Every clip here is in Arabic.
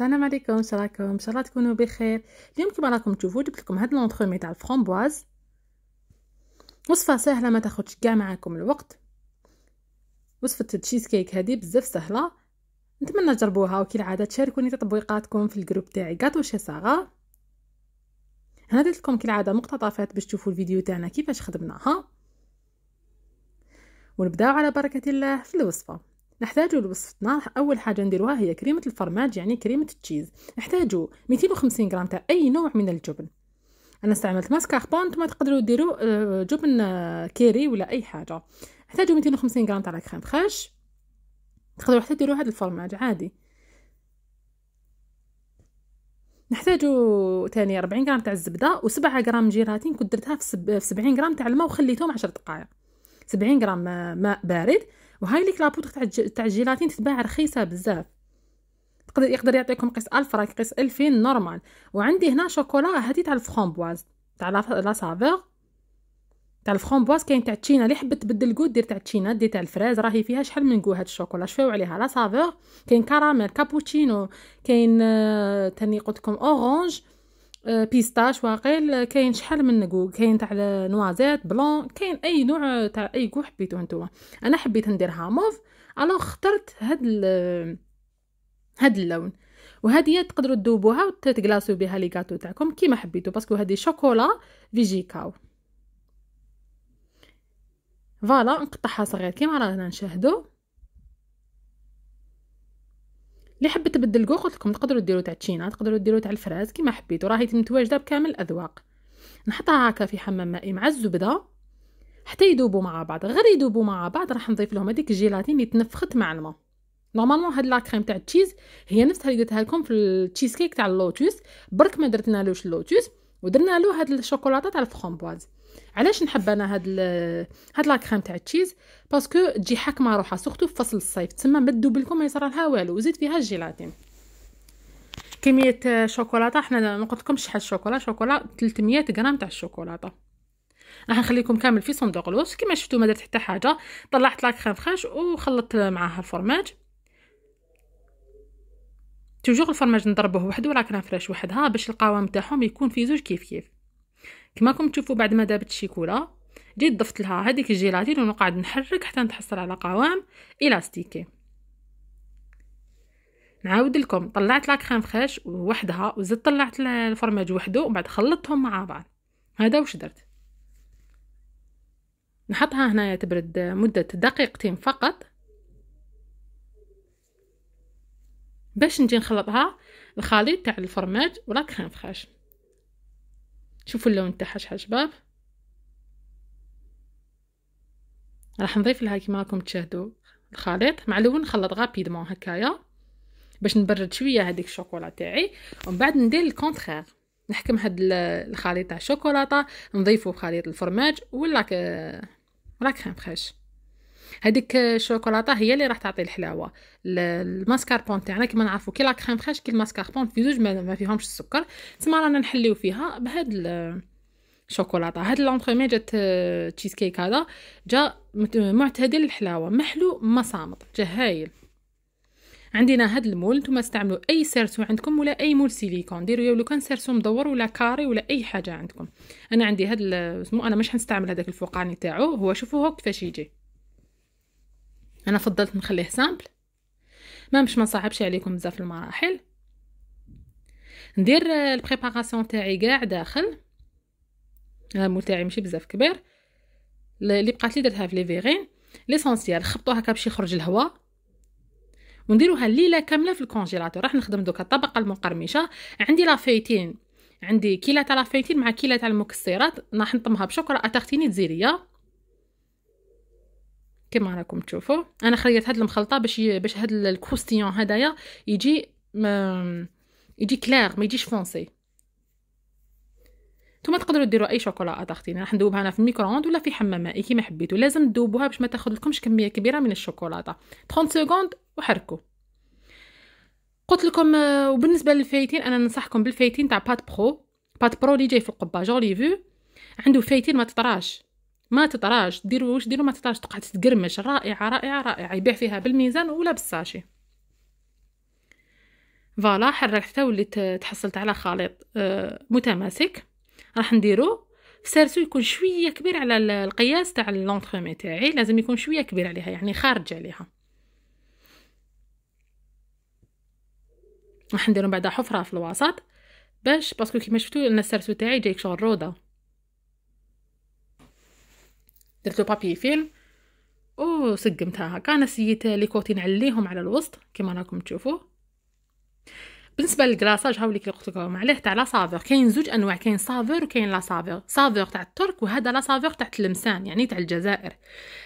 السلام عليكم شو ان شاء الله تكونوا بخير اليوم كما راكم تشوفوا جبت لكم هاد لونترومي تاع الفرامبواز وصفه سهله ما تاخذش كاع معاكم الوقت وصفه التشيز كيك هذه بزاف سهله نتمنى تجربوها وكي العاده تشاركوني تطبيقاتكم في الجروب تاعي كاطو شي صاغه هنا درت لكم كالعاده مقتطفات باش تشوفوا الفيديو تاعنا كيفاش خدمناها ونبداو على بركه الله في الوصفه نحتاجو لوصفتنا اول حاجه نديروها هي كريمه الفرماج يعني كريمه التشيز نحتاجو 250 غرام تاع اي نوع من الجبن انا استعملت ماسكاربون نتوما تقدروا ديروا آه، جبن آه، كيري ولا اي حاجه نحتاجو 250 غرام تاع كريم خاش تقدروا حتى ديروا هذا الفرماج عادي نحتاجو تاني 40 غرام تاع الزبده و7 غرام جيراتين كنت درتها في 70 غرام تاع الماء وخليتهم 10 دقائق 70 غرام ماء بارد وهاي ليك لابوتر تاع تاع الجيلاتين تتباع رخيصه بزاف تقدر يقدر يعطيكم قيس ألف راك قيس ألفين نورمال وعندي هنا شوكولا هذه تاع الفخومبواز تاع لا سافور تاع الفخومبواز كاين تاع تشينا اللي حبت تبدل كود دير تاع تشينا دير تاع الفريز راهي فيها شحال من كو هاد الشوكولا شفاو عليها لا سافور كاين كراميل كابوتشينو كاين آه، تاني قلت لكم اورانج بيستاش آه، واقيل آه، كاين شحال من نكو كاين تاع نوازيت بلون كاين اي نوع تاع اي كو حبيتو نتوما انا حبيت نديرها موف انا اخترت هاد هاد اللون وهادي تقدروا تذوبوها وتتقلاصوا بها لي كاطو تاعكم كيما حبيتو باسكو هادي شوكولا فيجي كاو فوالا نقطعها صغير كيما رانا نشاهدو اللي حبيت تبدل كو قلت لكم تقدروا ديروا تاع تشينا تقدروا ديروا تاع الفراز كيما حبيتوا راهي متواجده بكامل الاذواق نحطها هكا في حمام مائي مع الزبده حتى يذوبوا مع بعض غير يذوبوا مع بعض راح نضيف لهم هذيك الجيلاتين اللي تنفخت مع الماء نورمالمون هاد لاكريم تاع التشيز هي نفسها اللي قلتها لكم في التشيز كيك تاع اللوتوس برك ما درتنالوش اللوتوس ودرنا له هاد الشوكولاته تاع الفخومبواز علاش نحب انا هاد هاد لا كريم تاع التشيز باسكو تجي حاكمه روحها سورتو في فصل الصيف تما ما تذوب لكم ما يصرى لها والو وزيد فيها الجيلاتين كميه شوكولاته حنا ما قلتلكمش شحال شوكولا شوكولا 300 غرام تاع الشوكولاته راح نخليكم كامل في صندوق الوصف كما شفتوا ما درت حتى حاجه طلعت لا كريم فريش وخلطت معاها الفرماج توجور الفرماج نضربوه وحده ولا كريم فريش وحدها باش القوام تاعهم يكون في زوج كيف كيف كما راكم تشوفوا بعد ما دابت الشيكولا جيت ضفت لها هذيك الجيلاتين ونقعد نحرك حتى نتحصل على قوام الاستيكي نعاود لكم طلعت لا كريم فريش وحدها وزدت طلعت الفرماج وحده ومن بعد خلطتهم مع بعض هذا واش درت نحطها هنايا تبرد مدة دقيقتين فقط باش نجي نخلطها الخليط تاع الفرماج ولا كريم فريش شوفوا اللون تاعها شحال شباب راح نضيف لها كيما راكم تشاهدوا الخليط مع اللون نخلط غابيدمون هكايا باش نبرد شويه هذيك الشوكولا تاعي ومن بعد ندير الكونترير نحكم هاد الخليط تاع الشوكولاته نضيفو خليط الفرماج ولا ك... ولا كريم فريش هذيك الشوكولاته هي اللي راح تعطي الحلاوه الماسكاربون تاعنا كما نعرفوا كي لا كريم فريش كي الماسكاربون في زوج ما فيهمش السكر تما رانا نحليو فيها بهاد الشوكولاته هاد لونتريمي جات تشيز آه، كيك هذا جا معتدل الحلاوه محلو ما صامت جا هايل عندنا هاد المول نتوما استعملوا اي سيرسو عندكم ولا اي مول سيليكون ديروا لو كان سيرسو مدور ولا كاري ولا اي حاجه عندكم انا عندي هاد اسمو انا مش حنستعمل هذاك الفوقاني تاعو هو شوفوا هو كيفاش يجي انا فضلت نخليه سامبل ما باش ما نصعبش عليكم بزاف المراحل ندير البريباراسيون تاعي كاع داخل المول تاعي ماشي بزاف كبير اللي بقات لي درتها في لي فيغين ليسونسيال خبطو هكا باش يخرج الهواء ونديروها الليله كامله في الكونجيلاتور راح نخدم دوك الطبقه المقرمشه عندي لافيتين عندي كيلة تاع لافيتين مع كيلة تاع المكسرات راح نطمها بشوكولا اتارتيني تزيريه كما راكم تشوفوا انا خليت هاد المخلطه باش ي... باش هاد الكوستيون هدايا يجي ما... يجي كلير ما يجيش فونسي نتوما تقدروا ديروا اي شوكولاته اختي راح ندوبها انا في الميكرووند ولا في حمام مائي كيما حبيتو لازم تذوبوها باش ما تاخذ لكمش كميه كبيره من الشوكولاته 30 سكوند وحركوا قلت لكم آه، وبالنسبه للفايتين انا ننصحكم بالفايتين تاع بات برو بات برو اللي جاي في القبه جولي فيو عنده فايتين ما تطراش ما تطراش ديروا واش ديروا ما تطراش تقعد تتقرمش رائعه رائعه رائعه يبيع فيها بالميزان ولا بالساشي فوالا حتى وليت آه، تحصلت على خليط آه، متماسك راح نديرو سارسو يكون شويه كبير على القياس تاع لونطرومي تاعي لازم يكون شويه كبير عليها يعني خارج عليها راح نديرو بعدا حفره في الوسط باش باسكو كيما شفتو ان السيرسو تاعي جايك شغل روضه درت بابي فيلم وسقمتها كان نسيت لي كوتي نعليهم على الوسط كما راكم تشوفوا بالنسبه للكلاصاج هاو اللي قلت لكم عليه تاع لا سافور كاين زوج انواع كاين سافور وكاين لا سافور سافور تاع الترك وهذا لا سافور تاع تلمسان يعني تاع الجزائر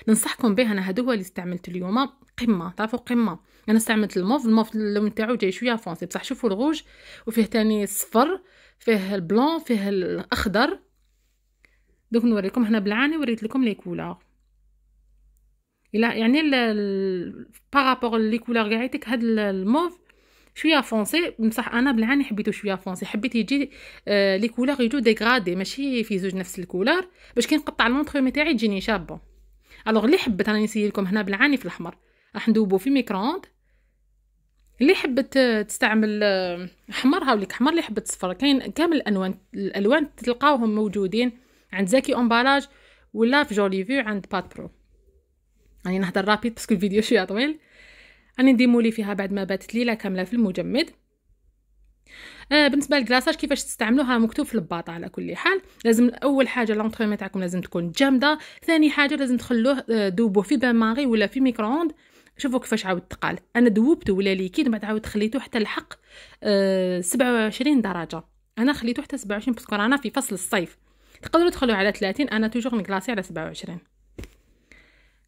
ننصحكم به انا هذو هو اللي استعملت اليوم قمه فوق قمه انا استعملت الموف الموف اللون تاعو جاي شويه فونسي بصح شوفوا الغوج وفيه تاني الصفر فيه البلون فيه الاخضر دوك نوريكم هنا بالعاني وريت لكم لي كولور الا يعني بارابور لي كولور قاعدتك هاد الموف شويه فونسي بصح انا بالعاني حبيته شويه فونسي حبيت يجي آه لي كولور يجو ديغرادي ماشي في زوج نفس الكولور باش كي نقطع المونطخيمي تاعي تجيني شابه الوغ اللي حبت انا نسيي لكم هنا بالعاني في الاحمر راح ندوبو في ميكرووند اللي حبت آه، تستعمل آه، احمر هاوليك احمر اللي حبت صفر كاين كامل الالوان الالوان تلقاوهم موجودين عند زاكي امبالاج ولا في جولي فيو عند بات برو راني يعني نهضر رابيد باسكو الفيديو شويه طويل راني نديمولي فيها بعد ما باتت ليله كامله في المجمد آه بالنسبه للكلاصاج كيفاش تستعملوها مكتوب في الباطه على كل حال لازم اول حاجه لونطريمي تاعكم لازم تكون جامده ثاني حاجه لازم تخلوه آه، دوبوه في بان ماري ولا في ميكرووند شوفوا كيفاش عاود تقال انا دوبته ولا ليكيد بعد عاود خليته حتى لحق آه 27 درجه انا خليته حتى 27 باسكو رانا في فصل الصيف تقدروا تدخلوا على 30 انا توجور نكلاسي على 27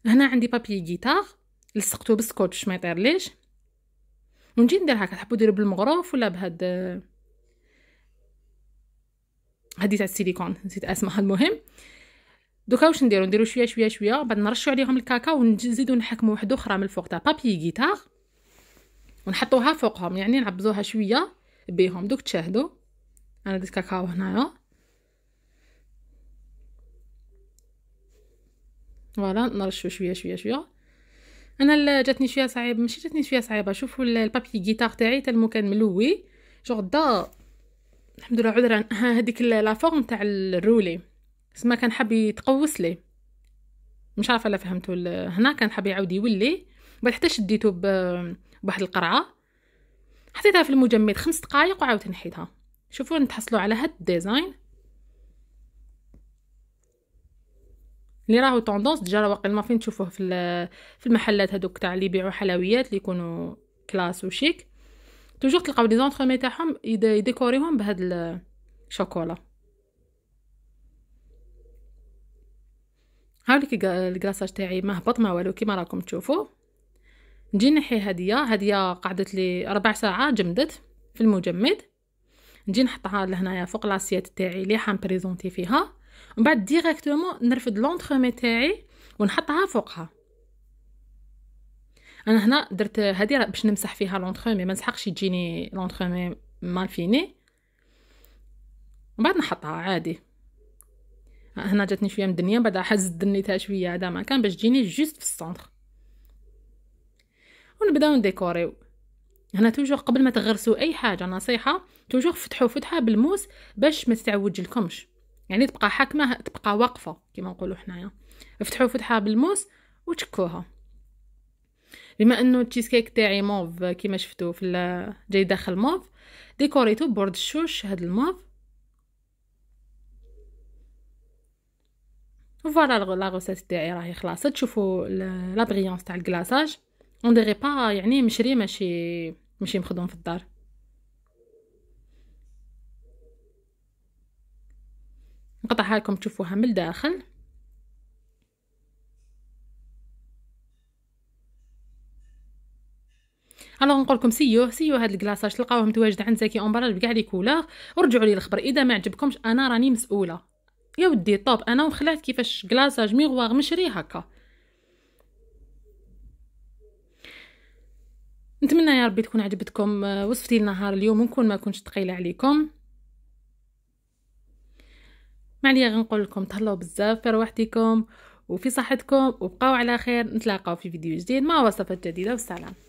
هنا عندي بابي جيتار لصقته بالسكوتش ما يطير ليش ونجي ندير هكا تحبوا ديروا بالمغروف ولا بهاد هادي تاع السيليكون نسيت اسمها المهم دوكا واش نديرو نديرو شويه شويه شويه بعد نرشو عليهم الكاكاو ونزيدو نحكمو وحده اخرى من الفوق تاع بابي جيتار ونحطوها فوقهم يعني نعبزوها شويه بيهم دوك تشاهدوا انا درت كاكاو هنايا فوالا نرشو شويه شويه شويه انا اللي جاتني شويه صعيبه ماشي جاتني شويه صعيبه شوفوا البابي غيتار تاعي تا المو كان ملوي جوغ دا الحمد لله عذرا هذيك لا فورم تاع الرولي سما كان حاب يتقوس لي مش عارفه الا فهمتوا هنا كان حاب يعاود يولي بعد حتى شديته بواحد القرعه حطيتها في المجمد خمس دقائق وعاود نحيتها شوفوا نتحصلوا على هاد الديزاين اللي راهو طوندونس ديجا راه واقيلا ما فين تشوفوه في في المحلات هذوك تاع اللي يبيعوا حلويات اللي يكونوا كلاس وشيك توجور تلقاو لي مي تاعهم يديكوريهم بهاد الشوكولا هاوليك الكلاصاج تاعي ما هبط ما والو كيما راكم تشوفوا نجي نحي هدية هدية قعدت لي ربع ساعة جمدت في المجمد نجي نحطها لهنايا فوق لاسيات تاعي لي حنبريزونتي فيها من بعد ديريكتومون نرفد لونتخومي تاعي ونحطها فوقها انا هنا درت هذه باش نمسح فيها لونتخومي ما نسحقش تجيني لونتخومي مال فيني من بعد نحطها عادي هنا جاتني شويه من الدنيا بعد حز دنيتها شويه هذا ما كان باش تجيني جوست في السونتر ونبداو نديكوريو هنا توجور قبل ما تغرسوا اي حاجه نصيحه توجور فتحوا فتحه بالموس باش ما تتعوج لكمش يعني تبقى حاكمه تبقى واقفه كما نقولوا حنايا افتحو فتحه بالموس وتشكوها بما انه التشيز كيك تاعي موف كيما شفتو في جاي داخل موف ديكوريتو بورد الشوش هاد الموف فوالا لا غوسيت تاعي راهي خلاصت تشوفوا لا بريونس تاع الكلاصاج اون ديغي با يعني مشري ماشي ماشي مخدوم في الدار نقطعها لكم تشوفوها من الداخل الوغ نقول لكم سيوه سيوه هاد الكلاصاج تلقاوه متواجد عند زكي امبراج بكاع لي كولور ورجعوا لي الخبر اذا ما عجبكمش انا راني مسؤوله يا ودي طوب انا وخلعت كيفاش كلاصاج ميغواغ مشري هكا نتمنى يا ربي تكون عجبتكم آه، وصفتي لنهار اليوم ونكون ما كنتش ثقيله عليكم ما عليا غنقول لكم تهلاو بزاف في روحتكم وفي صحتكم وبقاو على خير نتلاقاو في فيديو جديد مع وصفات جديده والسلام